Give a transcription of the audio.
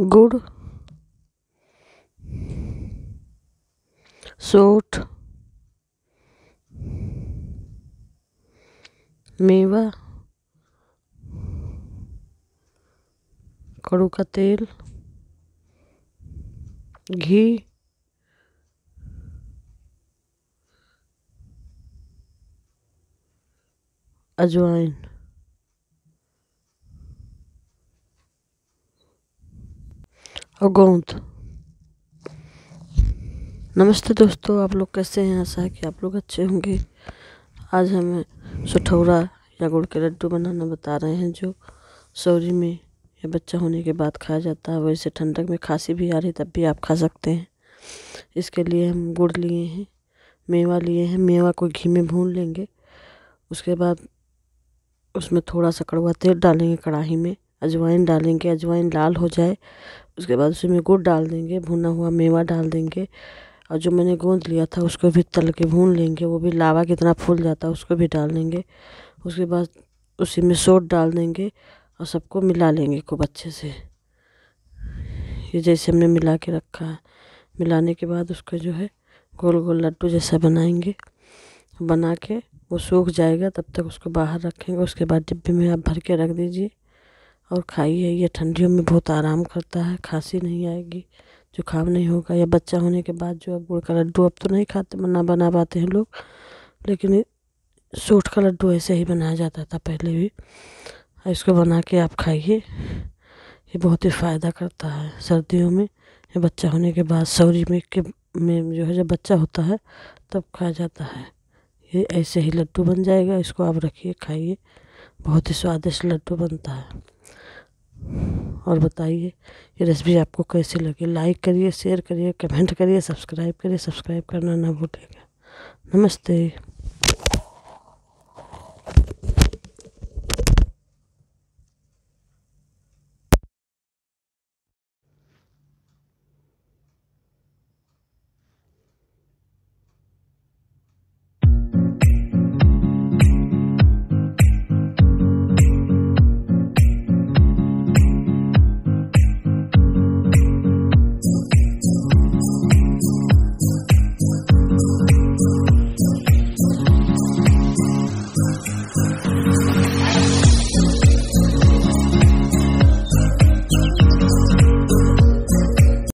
गुड़ सोठ मेवा कड़ू का तेल घी अजवाइन गोंद नमस्ते दोस्तों आप लोग कैसे हैं ऐसा है कि आप लोग अच्छे होंगे आज हमें सठौरा या गुड़ के लड्डू बनाना बता रहे हैं जो सौरी में या बच्चा होने के बाद खाया जाता है वैसे ठंडक में खांसी भी आ रही तब भी आप खा सकते हैं इसके लिए हम गुड़ लिए हैं मेवा लिए हैं मेवा को घी में भून लेंगे उसके बाद उसमें थोड़ा सा कड़वा तेल डालेंगे कढ़ाई में अजवाइन डालेंगे अजवाइन लाल हो जाए उसके बाद उसमें गुड़ डाल देंगे भुना हुआ मेवा डाल देंगे और जो मैंने गूँद लिया था उसको भी तल के भून लेंगे वो भी लावा कितना फूल जाता है उसको भी डाल देंगे उसके बाद उसी में सोट डाल देंगे और सबको मिला लेंगे खूब अच्छे से ये जैसे हमने मिला के रखा है मिलाने के बाद उसका जो है गोल गोल लड्डू जैसा बनाएंगे बना के वो सूख जाएगा तब तक उसको बाहर रखेंगे उसके बाद डिब्बे में आप भर के रख दीजिए और खाइए ये ठंडियों में बहुत आराम करता है खांसी नहीं आएगी जुकाम नहीं होगा या बच्चा होने के बाद जो अब गुड़ का लड्डू अब तो नहीं खाते ना बना पाते हैं लोग लेकिन सूट का लड्डू ऐसे ही बनाया जाता था पहले भी इसको बना के आप खाइए ये बहुत ही फ़ायदा करता है सर्दियों में या बच्चा होने के बाद सौरी में के में जो है जब बच्चा होता है तब खाया जाता है ये ऐसे ही लड्डू बन जाएगा इसको आप रखिए खाइए बहुत ही स्वादिष्ट लड्डू बनता है और बताइए ये रेसिपी आपको कैसी लगी लाइक करिए शेयर करिए कमेंट करिए सब्सक्राइब करिए सब्सक्राइब करना ना भूलिएगा नमस्ते